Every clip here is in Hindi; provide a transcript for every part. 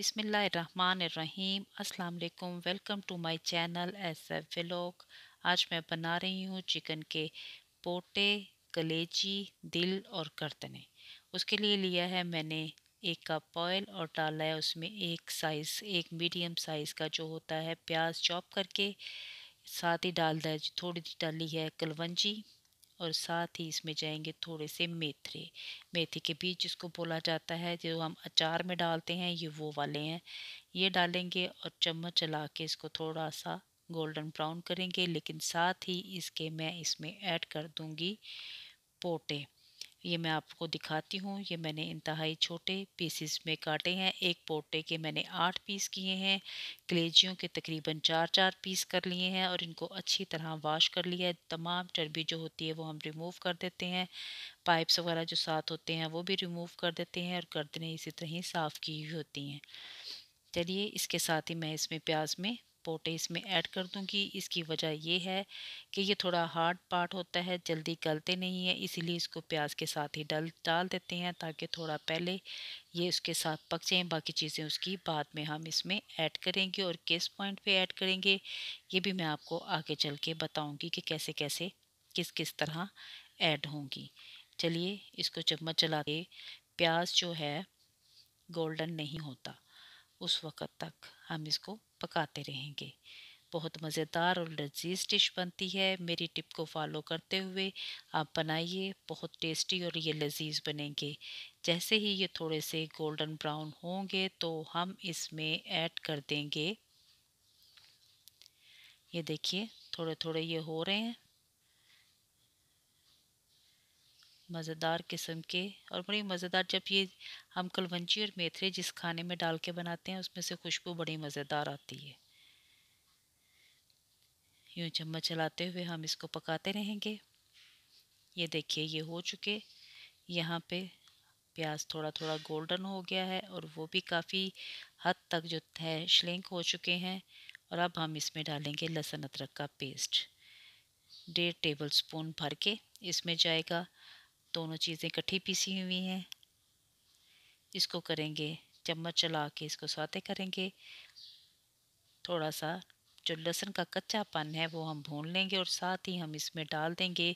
बिसमीम अस्सलाम welcome to my channel S F vlog आज मैं बना रही हूँ चिकन के पोटे कलेजी दिल और करतने उसके लिए लिया है मैंने एक कप ऑयल और डाला है उसमें एक साइज़ एक मीडियम साइज़ का जो होता है प्याज चॉप करके साथ ही डाल दिया थोड़ी सी डाली है कलवंजी और साथ ही इसमें जाएंगे थोड़े से मेथरे मेथी के बीज जिसको बोला जाता है जो हम अचार में डालते हैं ये वो वाले हैं ये डालेंगे और चम्मच चला के इसको थोड़ा सा गोल्डन ब्राउन करेंगे लेकिन साथ ही इसके मैं इसमें ऐड कर दूँगी पोटे ये मैं आपको दिखाती हूँ ये मैंने इंतहाई छोटे पीसेस में काटे हैं एक पोटे के मैंने आठ पीस किए हैं कलेजियों के तकरीबन चार चार पीस कर लिए हैं और इनको अच्छी तरह वाश कर लिया है तमाम चर्बी जो होती है वो हम रिमूव कर देते हैं पाइप्स वगैरह जो साथ होते हैं वो भी रिमूव कर देते हैं और गर्दने इसी तरह ही साफ़ की हुई होती हैं चलिए इसके साथ ही मैं इसमें प्याज में पोटे इसमें ऐड कर दूंगी इसकी वजह ये है कि ये थोड़ा हार्ड पार्ट होता है जल्दी गलते नहीं है इसीलिए इसको प्याज के साथ ही डल डाल देते हैं ताकि थोड़ा पहले ये उसके साथ पक जाए बाकी चीज़ें उसकी बाद में हम इसमें ऐड करेंगे और किस पॉइंट पे ऐड करेंगे ये भी मैं आपको आगे चल के बताऊँगी कि कैसे कैसे किस किस तरह ऐड होंगी चलिए इसको चम्मच चला के प्याज जो है गोल्डन नहीं होता उस वक़्त तक हम इसको पकाते रहेंगे बहुत मज़ेदार और लजीज डिश बनती है मेरी टिप को फॉलो करते हुए आप बनाइए बहुत टेस्टी और ये लजीज बनेंगे जैसे ही ये थोड़े से गोल्डन ब्राउन होंगे तो हम इसमें ऐड कर देंगे ये देखिए थोड़े थोड़े ये हो रहे हैं मज़ेदार किस्म के और बड़ी मज़ेदार जब ये हम कलवंची और मेथरे जिस खाने में डाल के बनाते हैं उसमें से खुशबू बड़ी मज़ेदार आती है यूँ चम्मच चलाते हुए हम इसको पकाते रहेंगे ये देखिए ये हो चुके यहाँ पे प्याज थोड़ा थोड़ा गोल्डन हो गया है और वो भी काफ़ी हद तक जो है श्लिंक हो चुके हैं और अब हम इसमें डालेंगे लहसुन अदरक का पेस्ट डेढ़ टेबल स्पून भर के इसमें जाएगा दोनों चीज़ें इकट्ठी पीसी हुई हैं इसको करेंगे चम्मच चला के इसको सौते करेंगे थोड़ा सा जो लहसुन का कच्चा पन है वो हम भून लेंगे और साथ ही हम इसमें डाल देंगे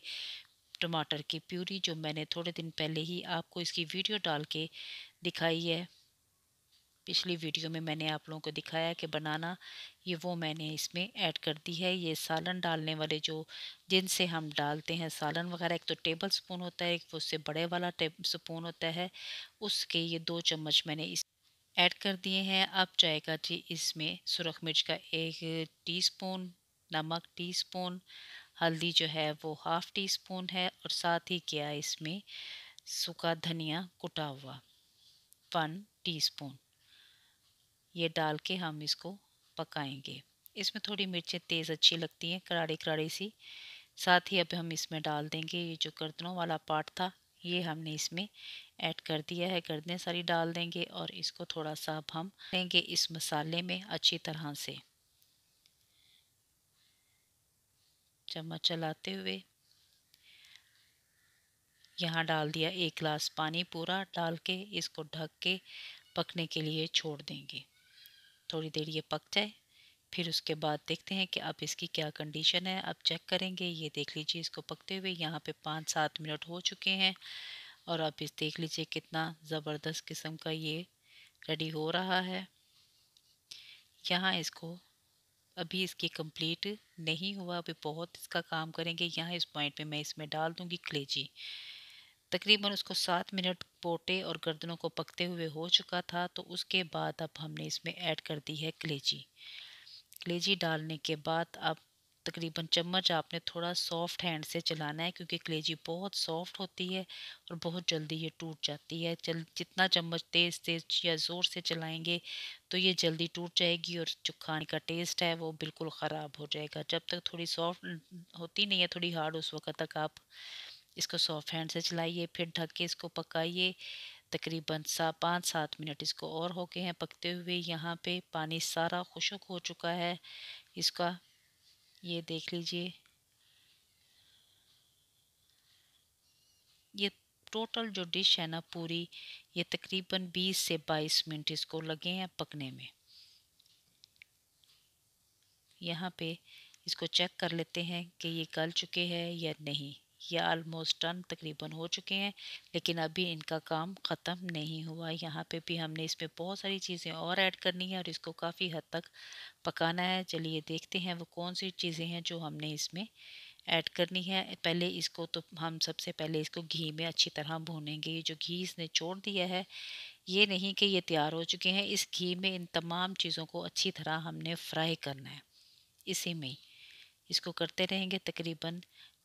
टमाटर की प्यूरी जो मैंने थोड़े दिन पहले ही आपको इसकी वीडियो डाल के दिखाई है पिछली वीडियो में मैंने आप लोगों को दिखाया कि बनाना ये वो मैंने इसमें ऐड कर दी है ये सालन डालने वाले जो जिनसे हम डालते हैं सालन वगैरह एक तो टेबल स्पून होता है एक उससे बड़े वाला स्पून होता है उसके ये दो चम्मच मैंने इस ऐड कर दिए हैं अब जाएगा जी इसमें सुरख मिर्च का एक स्पून नमक स्पून हल्दी जो है वो हाफ़ टी स्पून है और साथ ही क्या इसमें सूखा धनिया कुटा हुआ वन टीस्पून ये डाल के हम इसको पकाएंगे इसमें थोड़ी मिर्चें तेज़ अच्छी लगती हैं कराड़ी कराड़ी सी साथ ही अब हम इसमें डाल देंगे ये जो गर्दनों वाला पार्ट था ये हमने इसमें ऐड कर दिया है गर्दने सारी डाल देंगे और इसको थोड़ा सा अब हम लेंगे इस मसाले में अच्छी तरह से चम्मच चलाते हुए यहाँ डाल दिया एक गिलास पानी पूरा डाल के इसको ढक के पकने के लिए छोड़ देंगे थोड़ी देर ये पक जाए फिर उसके बाद देखते हैं कि अब इसकी क्या कंडीशन है अब चेक करेंगे ये देख लीजिए इसको पकते हुए यहाँ पे पाँच सात मिनट हो चुके हैं और आप इस देख लीजिए कितना ज़बरदस्त किस्म का ये रेडी हो रहा है यहाँ इसको अभी इसकी कंप्लीट नहीं हुआ अभी बहुत इसका काम करेंगे यहाँ इस पॉइंट पे मैं इसमें डाल दूँगी क्लेजी तकरीबन उसको सात मिनट पोटे और गर्दनों को पकते हुए हो चुका था तो उसके बाद अब हमने इसमें ऐड कर दी है कलेजी कलेजी डालने के बाद अब तकरीबन चम्मच आपने थोड़ा सॉफ्ट हैंड से चलाना है क्योंकि कलेजी बहुत सॉफ्ट होती है और बहुत जल्दी ये टूट जाती है चल जितना चम्मच तेज़ तेज या ज़ोर से चलाएंगे तो ये जल्दी टूट जाएगी और जो खाने का टेस्ट है वो बिल्कुल ख़राब हो जाएगा जब तक थोड़ी सॉफ्ट होती नहीं है थोड़ी हार्ड उस वक्त तक आप इसको सॉफ्ट हैंड से चलाइए फिर ढक के इसको पकाइए तकरीबन सा पाँच सात मिनट इसको और हो गए हैं पकते हुए यहाँ पे पानी सारा खुशक हो चुका है इसका ये देख लीजिए ये टोटल जो डिश है ना पूरी ये तकरीबन बीस से बाईस मिनट इसको लगे हैं पकने में यहाँ पे इसको चेक कर लेते हैं कि ये गल चुके हैं या नहीं ये आलमोस्ट डन तकरीबन हो चुके हैं लेकिन अभी इनका काम ख़त्म नहीं हुआ यहाँ पे भी हमने इसमें बहुत सारी चीज़ें और ऐड करनी है और इसको काफ़ी हद तक पकाना है चलिए देखते हैं वो कौन सी चीज़ें हैं जो हमने इसमें ऐड करनी है पहले इसको तो हम सबसे पहले इसको घी में अच्छी तरह भूनेंगे ये जो घी इसने छोड़ दिया है ये नहीं कि ये तैयार हो चुके हैं इस घी में इन तमाम चीज़ों को अच्छी तरह हमने फ्राई करना है इसी में इसको करते रहेंगे तकरीबन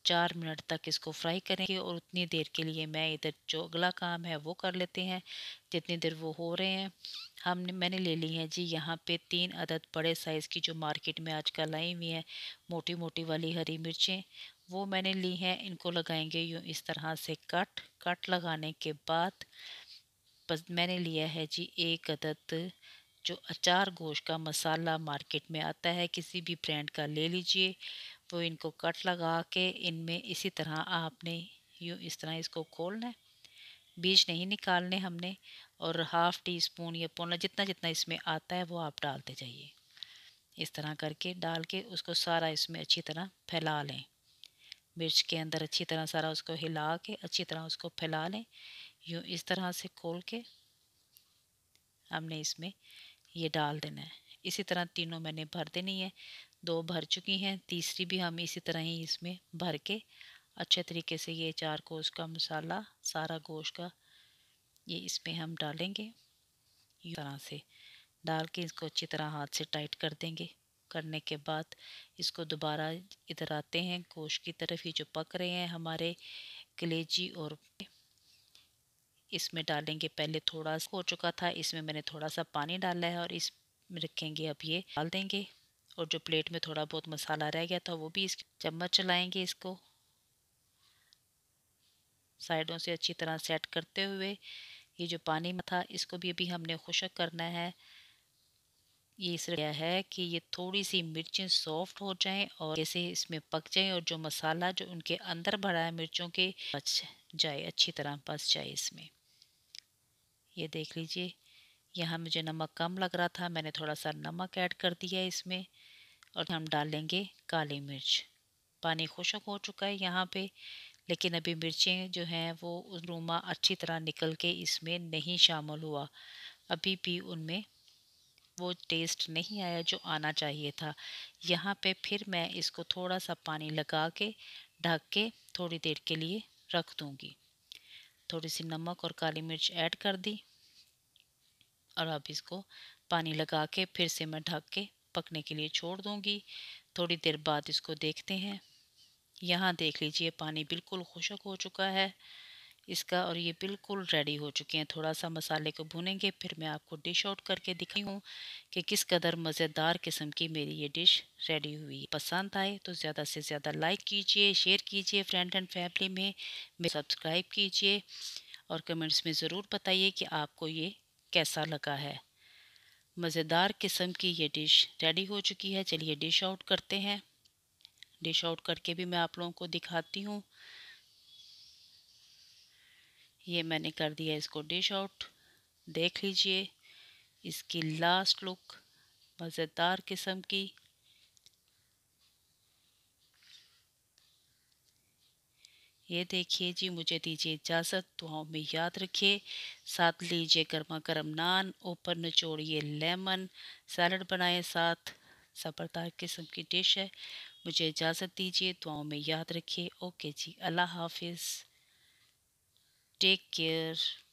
चार मिनट तक इसको फ्राई करेंगे और उतनी देर के लिए मैं इधर जो अगला काम है वो कर लेते हैं जितनी देर वो हो रहे हैं हमने मैंने ले ली है जी यहाँ पे तीन अदद बड़े साइज़ की जो मार्केट में आजकल आई हुई हैं मोटी मोटी वाली हरी मिर्चें वो मैंने ली हैं इनको लगाएंगे यूँ इस तरह से कट कट लगाने के बाद बस मैंने लिया है जी एक अदद जो अचार गोश का मसाला मार्केट में आता है किसी भी ब्रांड का ले लीजिए तो इनको कट लगा के इनमें इसी तरह आपने यूँ इस तरह इसको खोलना है बीज नहीं निकालने हमने और हाफ़ टी स्पून या पौना जितना जितना इसमें आता है वो आप डालते जाइए इस तरह करके डाल के उसको सारा इसमें अच्छी तरह फैला लें मिर्च के अंदर अच्छी तरह सारा उसको हिला के अच्छी तरह उसको फैला लें यूँ इस तरह से खोल के हमने इसमें ये डाल देना है इसी तरह तीनों मैंने भर देनी है दो भर चुकी हैं तीसरी भी हम इसी तरह ही इसमें भर के अच्छे तरीके से ये चार कोस का मसाला सारा गोश्त का ये इसमें हम डालेंगे इस तरह से डाल के इसको अच्छी तरह हाथ से टाइट कर देंगे करने के बाद इसको दोबारा इधर आते हैं गोश्त की तरफ ही जो पक रहे हैं हमारे कलेजी और इसमें डालेंगे पहले थोड़ा हो चुका था इसमें मैंने थोड़ा सा पानी डाला है और इस रखेंगे अब ये डाल देंगे और जो प्लेट में थोड़ा बहुत मसाला रह गया था वो भी इस चम्मच चलाएंगे इसको साइडों से अच्छी तरह सेट करते हुए ये जो पानी में था इसको भी अभी हमने खुशक करना है ये इस रहा है कि ये थोड़ी सी मिर्चें सॉफ्ट हो जाएं और ऐसे इसमें पक जाएं और जो मसाला जो उनके अंदर भरा है मिर्चों के बच जाए अच्छी तरह बस जाए इसमें ये देख लीजिए यहाँ मुझे नमक कम लग रहा था मैंने थोड़ा सा नमक ऐड कर दिया इसमें और हम डाल लेंगे काली मिर्च पानी खुशक हो चुका है यहाँ पे लेकिन अभी मिर्चें जो हैं वो रूमा अच्छी तरह निकल के इसमें नहीं शामिल हुआ अभी भी उनमें वो टेस्ट नहीं आया जो आना चाहिए था यहाँ पे फिर मैं इसको थोड़ा सा पानी लगा के ढक के थोड़ी देर के लिए रख दूँगी थोड़ी सी नमक और काली मिर्च ऐड कर दी और अब इसको पानी लगा के फिर से मैं ढक के पकने के लिए छोड़ दूंगी थोड़ी देर बाद इसको देखते हैं यहाँ देख लीजिए पानी बिल्कुल खुशक हो चुका है इसका और ये बिल्कुल रेडी हो चुके हैं थोड़ा सा मसाले को भुनेंगे फिर मैं आपको डिश आउट करके दिखाई हूँ कि किस कदर मज़ेदार किस्म की मेरी ये डिश रेडी हुई पसंद आए तो ज़्यादा से ज़्यादा लाइक कीजिए शेयर कीजिए फ्रेंड एंड फैमिली में मेरे सब्सक्राइब कीजिए और कमेंट्स में ज़रूर बताइए कि आपको ये कैसा लगा है मज़ेदार किस्म की ये डिश रेडी हो चुकी है चलिए डिश आउट करते हैं डिश आउट करके भी मैं आप लोगों को दिखाती हूँ ये मैंने कर दिया इसको डिश आउट देख लीजिए इसकी लास्ट लुक मज़ेदार किस्म की ये देखिए जी मुझे दीजिए इजाज़त दुआओं में याद रखिए साथ लीजिए गर्मा गर्म नान ऊपर निचोड़िए लेमन सैलड बनाए साथ ज़बरदार किस्म की डिश है मुझे इजाज़त दीजिए दुआओं में याद रखिए ओके जी अल्लाह हाफिज़ टेक केयर